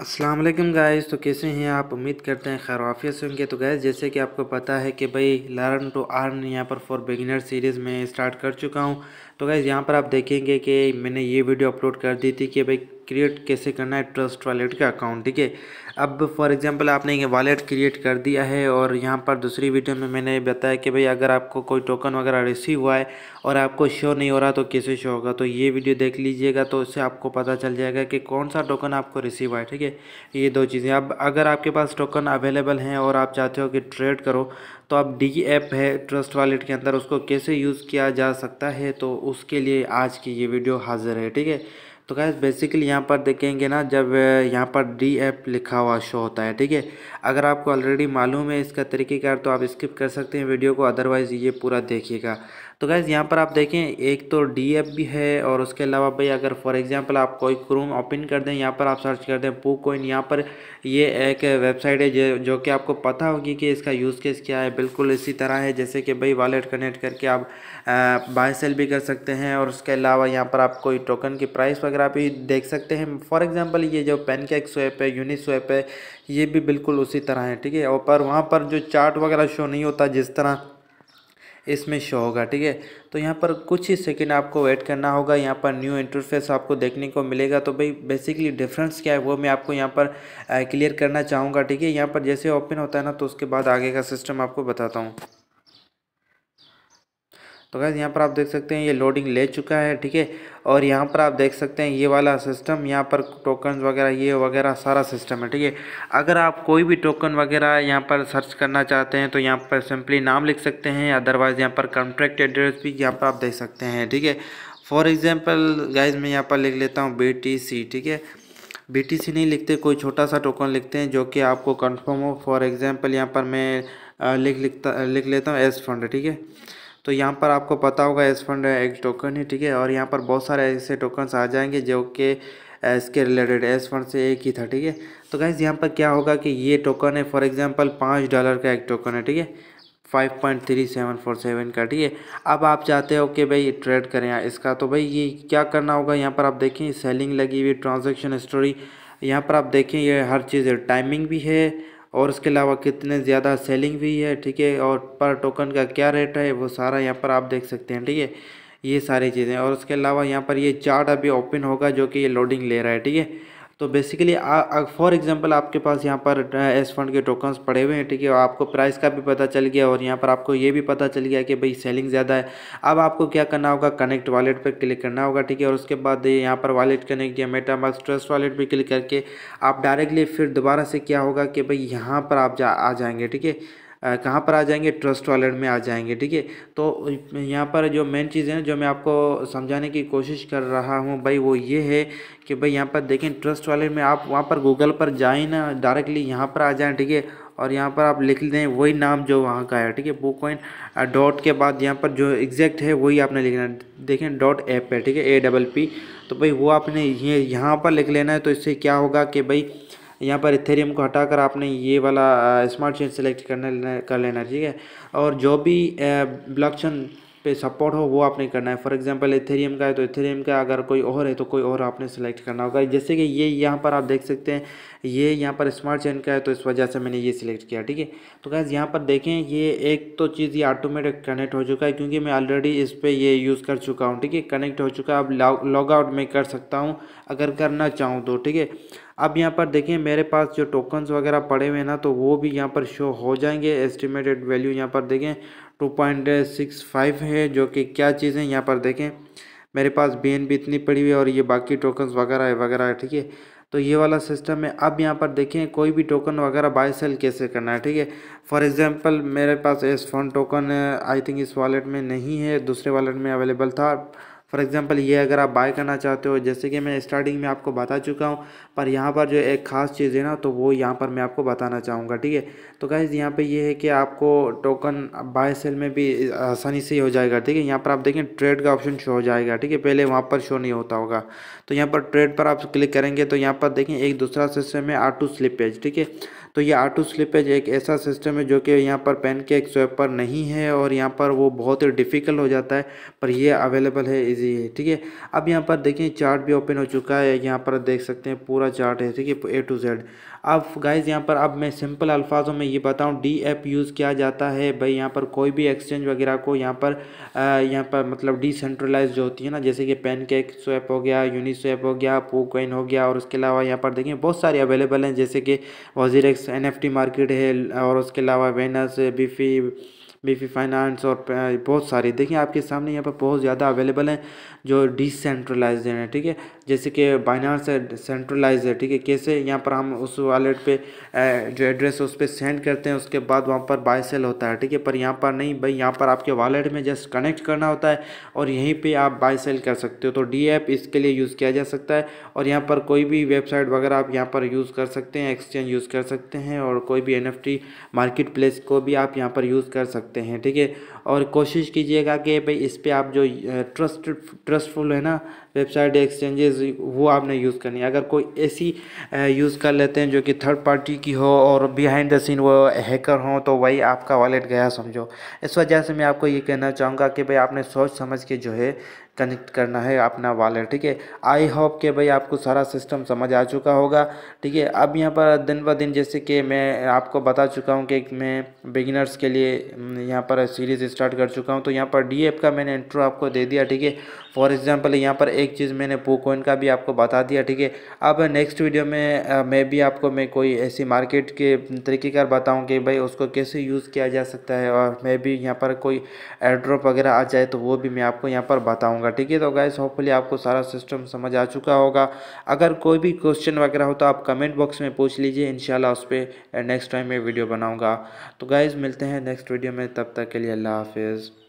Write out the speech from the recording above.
अस्सलाम वालेकुम गाइस तो कैसे हैं आप उम्मीद करते हैं खैर वाफियत होंगे तो गैस जैसे कि आपको पता है कि भाई लर्न टू अर्न यहाँ पर फॉर बिगिनर सीरीज़ में स्टार्ट कर चुका हूँ तो गैस यहाँ पर आप देखेंगे कि मैंने ये वीडियो अपलोड कर दी थी कि भाई क्रिएट कैसे करना है ट्रस्ट वॉलेट का अकाउंट ठीक है अब फॉर एग्जांपल आपने ये वॉलेट क्रिएट कर दिया है और यहाँ पर दूसरी वीडियो में मैंने बताया कि भाई अगर आपको कोई टोकन वगैरह रिसीव हुआ है और आपको शो नहीं हो रहा तो कैसे शो होगा तो ये वीडियो देख लीजिएगा तो उससे आपको पता चल जाएगा कि कौन सा टोकन आपको रिसीव हुआ है ठीक है ये दो चीज़ें अब अगर आपके पास टोकन अवेलेबल हैं और आप चाहते हो कि ट्रेड करो तो आप डी ऐप है ट्रस्ट वॉलेट के अंदर उसको कैसे यूज़ किया जा सकता है तो उसके लिए आज की ये वीडियो हाजिर है ठीक है तो गैस बेसिकली यहाँ पर देखेंगे ना जब यहाँ पर डी एप लिखा हुआ शो होता है ठीक है अगर आपको ऑलरेडी मालूम है इसका तरीक़ेकार तो आप स्किप कर सकते हैं वीडियो को अदरवाइज़ ये पूरा देखिएगा तो गैस यहाँ पर आप देखें एक तो डी एप भी है और उसके अलावा भाई अगर फॉर एग्जांपल आप कोई क्रोम ओपन कर दें यहाँ पर आप सर्च कर दें पू कोइन यहाँ पर ये एक वेबसाइट है जो, कि आपको पता होगी कि इसका यूज़ केस क्या है बिल्कुल इसी तरह है जैसे कि भाई वॉलेट कनेक्ट करके आप बाय सेल भी कर सकते हैं और उसके अलावा यहाँ पर आप कोई टोकन की प्राइस वगैरह अगर आप ये देख सकते हैं फॉर एग्जांपल ये जो पेनकेक स्वैप है यूनिट स्वैप है ये भी बिल्कुल उसी तरह है ठीक है और पर वहाँ पर जो चार्ट वगैरह शो नहीं होता जिस तरह इसमें शो होगा ठीक है तो यहाँ पर कुछ ही सेकेंड आपको वेट करना होगा यहाँ पर न्यू इंटरफेस आपको देखने को मिलेगा तो भाई बेसिकली डिफरेंस क्या है वो मैं आपको यहाँ पर क्लियर करना चाहूँगा ठीक है यहाँ पर जैसे ओपन होता है ना तो उसके बाद आगे का सिस्टम आपको बताता हूँ तो गैस यहाँ पर आप देख सकते हैं ये लोडिंग ले चुका है ठीक है और यहाँ पर आप देख सकते हैं ये वाला सिस्टम यहाँ पर टोकन वगैरह ये वगैरह सारा सिस्टम है ठीक है अगर आप कोई भी टोकन वगैरह यहाँ पर सर्च करना चाहते हैं तो यहाँ पर सिंपली नाम लिख सकते हैं अदरवाइज़ यहाँ पर कॉन्ट्रैक्ट एड्रेस भी यहाँ पर आप देख सकते हैं ठीक है फॉर एग्ज़ाम्पल गाइज मैं यहाँ पर लिख लेता हूँ बी ठीक है बी नहीं लिखते कोई छोटा सा टोकन लिखते हैं जो कि आपको कन्फर्म हो फॉर एग्ज़ाम्पल यहाँ पर मैं लिख लिखता लिख लेता हूँ एस फंड ठीक है तो यहाँ पर आपको पता होगा एस फंड एक टोकन है ठीक है और यहाँ पर बहुत सारे ऐसे टोकन्स आ जाएंगे जो कि इसके रिलेटेड एस फंड से एक ही था ठीक है तो गाइज यहाँ पर क्या होगा कि ये टोकन है फॉर एग्जांपल पाँच डॉलर का एक टोकन है ठीक है five point three seven four seven का ठीक है अब आप चाहते हो कि भाई ट्रेड करें हाँ, इसका तो भाई ये क्या करना होगा यहाँ पर आप देखें सेलिंग लगी हुई ट्रांजेक्शन स्टोरी यहाँ पर आप देखें ये हर चीज़ टाइमिंग भी है और उसके अलावा कितने ज़्यादा सेलिंग भी है ठीक है और पर टोकन का क्या रेट है वो सारा यहाँ पर आप देख सकते हैं ठीक है ये सारी चीज़ें और उसके अलावा यहाँ पर ये चार्ट अभी ओपन होगा जो कि ये लोडिंग ले रहा है ठीक है तो बेसिकली फॉर एग्जांपल आपके पास यहाँ पर एस फंड के टोकन्स पड़े हुए हैं ठीक है आपको प्राइस का भी पता चल गया और यहाँ पर आपको ये भी पता चल गया कि भाई सेलिंग ज़्यादा है अब आपको क्या करना होगा कनेक्ट वॉलेट पर क्लिक करना होगा ठीक है और उसके बाद यहाँ पर वॉलेट कनेक्ट या मेटा ट्रस्ट वॉलेट भी क्लिक करके आप डायरेक्टली फिर दोबारा से क्या होगा कि भाई यहाँ पर आप जा आ जाएंगे ठीक है कहाँ पर आ जाएंगे ट्रस्ट वॉलेट में आ जाएंगे ठीक है तो यहाँ पर जो मेन चीज़ है जो मैं आपको समझाने की कोशिश कर रहा हूँ भाई वो ये है कि भाई यहाँ पर देखें ट्रस्ट वॉलेट में आप वहाँ पर गूगल पर जाए ना डायरेक्टली यहाँ पर आ जाएँ ठीक है और यहाँ पर आप लिख दें वही नाम जो वहाँ का है ठीक है बुक कॉइन डॉट के बाद यहाँ पर जो एग्जैक्ट है वही आपने लिखना है देखें डॉट ऐप है ठीक है ए डबल पी तो भाई वो आपने ये यहाँ पर लिख लेना है तो इससे क्या होगा कि भाई यहाँ पर इथेरियम को हटाकर आपने ये वाला स्मार्ट चेन सेलेक्ट करने कर लेना ठीक है और जो भी ब्लॉकचेन पे सपोर्ट हो वो आपने करना है फॉर एग्जांपल इथेरियम का है तो इथेरियम का अगर कोई और है तो कोई और आपने सेलेक्ट करना होगा जैसे कि ये यहाँ पर आप देख सकते हैं ये यहाँ पर स्मार्ट चेन का है तो इस वजह से मैंने ये सिलेक्ट किया ठीक है तो गैस यहाँ पर देखें ये एक तो चीज़ ये ऑटोमेटिक कनेक्ट हो चुका है क्योंकि मैं ऑलरेडी इस पर ये यूज़ कर चुका हूँ ठीक है कनेक्ट हो चुका है अब लॉग आउट मैं कर सकता हूँ अगर करना चाहूँ तो ठीक है अब यहाँ पर देखिए मेरे पास जो टोकन्स वगैरह पड़े हुए हैं ना तो वो भी यहाँ पर शो हो जाएंगे एस्टिमेटेड वैल्यू यहाँ पर देखें टू पॉइंट सिक्स फाइव है जो कि क्या चीज़ है यहाँ पर देखें मेरे पास बी एन भी इतनी पड़ी हुई है और ये बाकी टोकन्स वगैरह वगैरह ठीक है तो ये वाला सिस्टम है अब यहाँ पर देखें कोई भी टोकन वगैरह बाय सेल कैसे करना है ठीक है फॉर एग्जांपल मेरे पास S phone token I think इस वॉलेट में नहीं है दूसरे वॉलेट में अवेलेबल था फॉर एग्ज़ाम्पल ये अगर आप बाय करना चाहते हो जैसे कि मैं स्टार्टिंग में आपको बता चुका हूँ पर यहाँ पर जो एक ख़ास चीज़ है ना तो वो यहाँ पर मैं आपको बताना चाहूँगा ठीक है तो गाइज़ यहाँ पर ये है कि आपको टोकन बाय सेल में भी आसानी से हो जाएगा ठीक है यहाँ पर आप देखें ट्रेड का ऑप्शन शो हो जाएगा ठीक है पहले वहाँ पर शो नहीं होता होगा तो यहाँ पर ट्रेड पर आप क्लिक करेंगे तो यहाँ पर देखें एक दूसरा सिस्टम है आर टू स्लिपेज ठीक है तो ये आटो स्लिपेज एक ऐसा सिस्टम है जो कि यहाँ पर पेन के एक स्वेपर पर नहीं है और यहाँ पर वो बहुत ही डिफ़िकल्ट हो जाता है पर ये अवेलेबल है इजी है ठीक है अब यहाँ पर देखिए चार्ट भी ओपन हो चुका है यहाँ पर देख सकते हैं पूरा चार्ट है ठीक है ए टू जेड अब गाइज़ यहाँ पर अब मैं सिंपल अल्फाजों में ये बताऊँ डी ऐप यूज़ किया जाता है भाई यहाँ पर कोई भी एक्सचेंज वगैरह को यहाँ पर यहाँ पर मतलब डिसेंट्रलाइज जो होती है ना जैसे कि पेन केक स्वैप हो गया यूनिस्वैप हो गया पोकॉइन हो गया और उसके अलावा यहाँ पर देखिए बहुत सारे अवेलेबल हैं जैसे कि वजीर एक्स एन मार्केट है और उसके अलावा वेनस बीफी बीफी फाइनेंस और बहुत सारे देखिए आपके सामने यहाँ पर बहुत ज़्यादा अवेलेबल हैं जो डिसेंट्रलाइज हैं ठीक है जैसे कि बाइनास है सेंट्रलाइज है ठीक है कैसे यहाँ पर हम उस वॉलेट पे जो एड्रेस है उस पर सेंड करते हैं उसके बाद वहाँ पर बाय सेल होता है ठीक है पर यहाँ पर नहीं भाई यहाँ पर आपके वॉलेट में जस्ट कनेक्ट करना होता है और यहीं पर आप बाय सेल कर सकते हो तो डी ऐप इसके लिए यूज़ किया जा सकता है और यहाँ पर कोई भी वेबसाइट वगैरह आप यहाँ पर यूज़ कर सकते हैं एक्सचेंज यूज़ कर सकते हैं और कोई भी एन मार्केट प्लेस को भी आप यहाँ पर यूज़ कर सकते हैं ठीक है और कोशिश कीजिएगा कि भाई इस पर आप जो ट्रस्ट ट्रस्टफुल है ना वेबसाइट एक्सचेंजेस वो आपने यूज़ करनी है अगर कोई ऐसी यूज़ कर लेते हैं जो कि थर्ड पार्टी की हो और बिहाइंड द सीन वो हैकर हो तो वही आपका वॉलेट गया समझो इस वजह से मैं आपको ये कहना चाहूँगा कि भाई आपने सोच समझ के जो है कनेक्ट करना है अपना वॉलेट ठीक है आई होप के भाई आपको सारा सिस्टम समझ आ चुका होगा ठीक है अब यहाँ पर दिन ब दिन जैसे कि मैं आपको बता चुका हूँ कि मैं बिगिनर्स के लिए हम्म, यहाँ पर सीरीज़ स्टार्ट कर चुका हूँ तो यहाँ पर डी का मैंने इंट्रो आपको दे दिया ठीक है फॉर एग्ज़ाम्पल यहाँ पर एक चीज़ मैंने पोकोइन का भी आपको बता दिया ठीक है अब नेक्स्ट वीडियो में मैं भी आपको मैं कोई ऐसी मार्केट के तरीक़ेकार बताऊँ कि भाई उसको कैसे यूज़ किया जा सकता है और मैं भी यहाँ पर कोई एड्रॉप वगैरह आ जाए तो वो भी मैं आपको यहाँ पर बताऊँगा होगा ठीक है तो गाइस होपफुली आपको सारा सिस्टम समझ आ चुका होगा अगर कोई भी क्वेश्चन वगैरह हो तो आप कमेंट बॉक्स में पूछ लीजिए इनशाला उस पर नेक्स्ट टाइम मैं वीडियो बनाऊँगा तो गाइज़ मिलते हैं नेक्स्ट वीडियो में तब तक के लिए अल्लाह हाफिज़